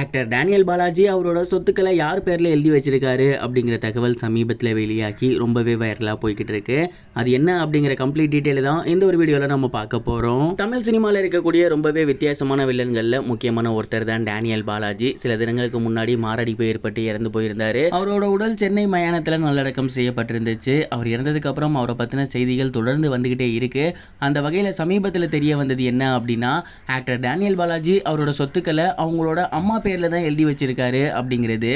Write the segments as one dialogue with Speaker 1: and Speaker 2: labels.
Speaker 1: actor Daniel Balaji அவரோட சொத்துக்களை யார் பேரில் எழுதி வச்சிருக்காரு அப்படிங்கிற தகவல் சமீபத்தில் வெளியாகி ரொம்பவே வைரலாக போய்கிட்டு இருக்கு அது என்ன அப்படிங்கிற கம்ப்ளீட் டீட்டெயில் தான் இந்த ஒரு வீடியோவில் நம்ம பார்க்க போகிறோம் தமிழ் சினிமாவில் இருக்கக்கூடிய ரொம்பவே வித்தியாசமான வில்லன்களில் முக்கியமான ஒருத்தர் தான் டேனியல் பாலாஜி சில தினங்களுக்கு முன்னாடி மாரடிப்பு ஏற்பட்டு இறந்து போயிருந்தாரு அவரோட உடல் சென்னை மயானத்தில் நல்லடக்கம் செய்யப்பட்டிருந்துச்சு அவர் இறந்ததுக்கப்புறம் அவரை பற்றின செய்திகள் தொடர்ந்து வந்துக்கிட்டே இருக்கு அந்த வகையில் சமீபத்தில் தெரிய வந்தது என்ன அப்படின்னா ஆக்டர் டேனியல் பாலாஜி அவரோட சொத்துக்களை அவங்களோட அம்மா பேரில் தான் எழுதி வச்சுருக்காரு அப்படிங்கிறது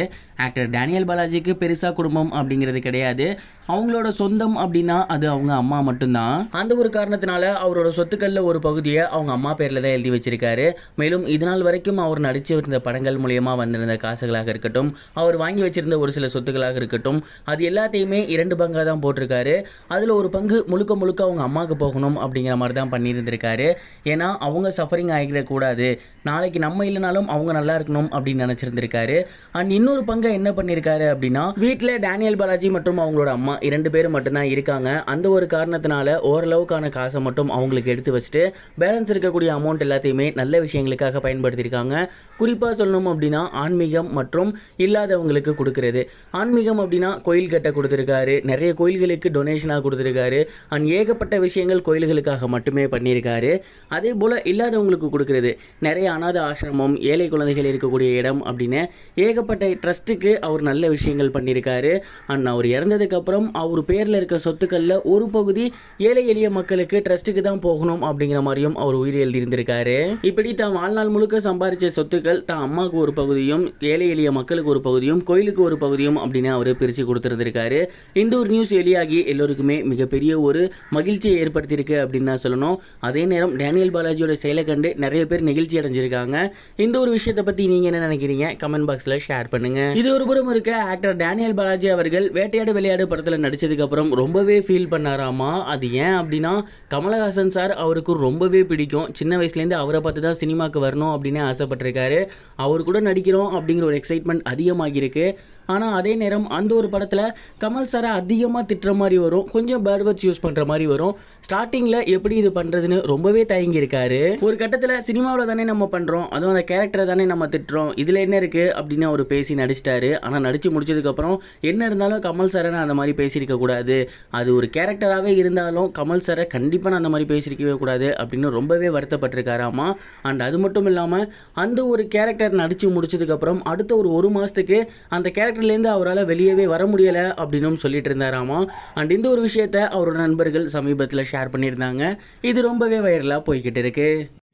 Speaker 1: ஆக்டர் டேனியல் பாலாஜிக்கு பெருசாக குடும்பம் அப்படிங்கிறது கிடையாது அவங்களோட சொந்தம் அப்படின்னா அது அவங்க அம்மா மட்டும்தான் அந்த ஒரு காரணத்தினால அவரோட சொத்துக்களில் ஒரு பகுதியை அவங்க அம்மா பேரில் தான் எழுதி வச்சிருக்காரு மேலும் இதனால் வரைக்கும் அவர் நடித்து வந்த படங்கள் மூலயமா வந்திருந்த காசுகளாக இருக்கட்டும் அவர் வாங்கி வச்சிருந்த ஒரு சில சொத்துக்களாக இருக்கட்டும் அது எல்லாத்தையுமே இரண்டு பங்காக தான் போட்டிருக்காரு அதில் ஒரு பங்கு முழுக்க முழுக்க அவங்க அம்மாவுக்கு போகணும் அப்படிங்கிற மாதிரி தான் பண்ணியிருந்திருக்காரு ஏன்னா அவங்க சஃபரிங் ஆகிடக்கூடாது நாளைக்கு நம்ம இல்லைனாலும் அவங்க நல்லா இருக்கணும் பண்ணணும் அப்படின்னு நினச்சிருந்திருக்காரு அண்ட் இன்னொரு பங்கை என்ன பண்ணியிருக்காரு அப்படின்னா வீட்டில் டேனியல் பாலாஜி மற்றும் அவங்களோட அம்மா இரண்டு பேரும் மட்டும்தான் இருக்காங்க அந்த ஒரு காரணத்தினால ஓரளவுக்கான காசை மட்டும் அவங்களுக்கு எடுத்து வச்சுட்டு பேலன்ஸ் இருக்கக்கூடிய அமௌண்ட் எல்லாத்தையுமே நல்ல விஷயங்களுக்காக பயன்படுத்தியிருக்காங்க குறிப்பாக சொல்லணும் அப்படின்னா ஆன்மீகம் மற்றும் இல்லாதவங்களுக்கு கொடுக்கறது ஆன்மீகம் அப்படின்னா கோயில் கட்ட கொடுத்துருக்காரு நிறைய கோயில்களுக்கு டொனேஷனாக கொடுத்துருக்காரு அண்ட் ஏகப்பட்ட விஷயங்கள் கோயில்களுக்காக மட்டுமே பண்ணியிருக்காரு அதே போல் இல்லாதவங்களுக்கு கொடுக்கறது நிறைய அநாத ஆசிரமம் ஏழை குழந்தைகள் இருக்கக்கூடிய இடம் அப்படின்னு ஏகப்பட்ட ட்ரஸ்ட்டுக்கு அவர் நல்ல விஷயங்கள் பண்ணியிருக்காரு அண்ட் அவர் இறந்ததுக்கப்புறம் அவர் பேரில் இருக்க சொத்துக்களில் ஒரு பகுதி ஏழை எளிய மக்களுக்கு ட்ரஸ்ட்டுக்கு தான் போகணும் அப்படிங்கிற மாதிரியும் அவர் உயிர் எழுதியிருந்திருக்காரு இப்படி தான் வாழ்நாள் முழுக்க சம்பாதிச்ச சொத்துக்கள் தான் அம்மாவுக்கு ஒரு பகுதியும் ஏழை எளிய மக்களுக்கு ஒரு பகுதியும் கோயிலுக்கு ஒரு பகுதியும் அப்படின்னு அவர் பிரித்து கொடுத்துருந்திருக்காரு இந்த ஒரு நியூஸ் வெளியாகி எல்லோருக்குமே மிகப்பெரிய ஒரு மகிழ்ச்சியை ஏற்படுத்தியிருக்கு அப்படின்னு தான் சொல்லணும் அதே நேரம் டேனியல் பாலாஜியோட செயலை கண்டு நிறைய பேர் நெகிழ்ச்சி அடைஞ்சிருக்காங்க இந்த ஒரு விஷயத்தை பற்றி நீங்கள் என்ன நினைக்கிறீங்க கமெண்ட் பாக்ஸில் ஷேர் பண்ணுங்க இது ஒரு புறம் இருக்க ஆக்டர் டேனியல் பாலாஜி அவர்கள் வேட்டையாடு விளையாடு படத்தில் நடித்ததுக்கப்புறம் ரொம்பவே ஃபீல் பண்ணாராமா அது ஏன் அப்படின்னா கமலஹாசன் சார் அவருக்கு ரொம்பவே பிடிக்கும் சின்ன வயசுலேருந்து அவரை பார்த்து தான் சினிமாவுக்கு வரணும் அப்படின்னு ஆசைப்பட்டிருக்காரு அவர் கூட நடிக்கிறோம் அப்படிங்கிற ஒரு எக்ஸைட்மெண்ட் அதிகமாகியிருக்கு ஆனால் அதே நேரம் அந்த ஒரு படத்தில் கமல் சாரை அதிகமாக திட்டுற மாதிரி வரும் கொஞ்சம் பேர்ட் வேர்ட்ஸ் யூஸ் பண்ணுற மாதிரி வரும் ஸ்டார்டிங்கில் எப்படி இது பண்ணுறதுன்னு ரொம்பவே தயங்கியிருக்காரு ஒரு கட்டத்தில் சினிமாவில் தானே நம்ம பண்ணுறோம் அதுவும் அந்த கேரக்டரை தானே நம்ம திட்டுறோம் இதில் என்ன இருக்குது அப்படின்னு அவர் பேசி நடிச்சிட்டாரு ஆனால் நடித்து முடிச்சதுக்கப்புறம் என்ன இருந்தாலும் கமல் சாரை நான் அந்த மாதிரி பேசியிருக்க கூடாது அது ஒரு கேரக்டராகவே இருந்தாலும் கமல் சாரை கண்டிப்பாக நான் அந்த மாதிரி பேசியிருக்கவே கூடாது அப்படின்னு ரொம்பவே வருத்தப்பட்டிருக்காராமா அண்ட் அது மட்டும் இல்லாமல் அந்த ஒரு கேரக்டர் நடித்து முடிச்சதுக்கப்புறம் அடுத்த ஒரு ஒரு மாதத்துக்கு அந்த கேரக்டர் தியேட்டர்லேருந்து அவரால் வெளியவே வர முடியலை அப்படின்னும் சொல்லிட்டு இருந்தாராமா அண்ட் இந்த ஒரு விஷயத்த அவரோட நண்பர்கள் சமீபத்தில் ஷேர் பண்ணியிருந்தாங்க இது ரொம்பவே வைரலாக போய்கிட்டு இருக்கு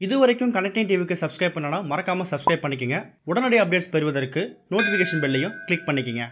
Speaker 1: இது வரைக்கும் கனெக்டிங் டிவிக்கு சப்ஸ்கிரைப் பண்ணனா மறக்காமல் சப்ஸ்கிரைப் பண்ணிக்கோங்க உடனடி அப்டேட்ஸ் பெறுவதற்கு நோட்டிஃபிகேஷன் பெல்லையும் கிளிக் பண்ணிக்கோங்க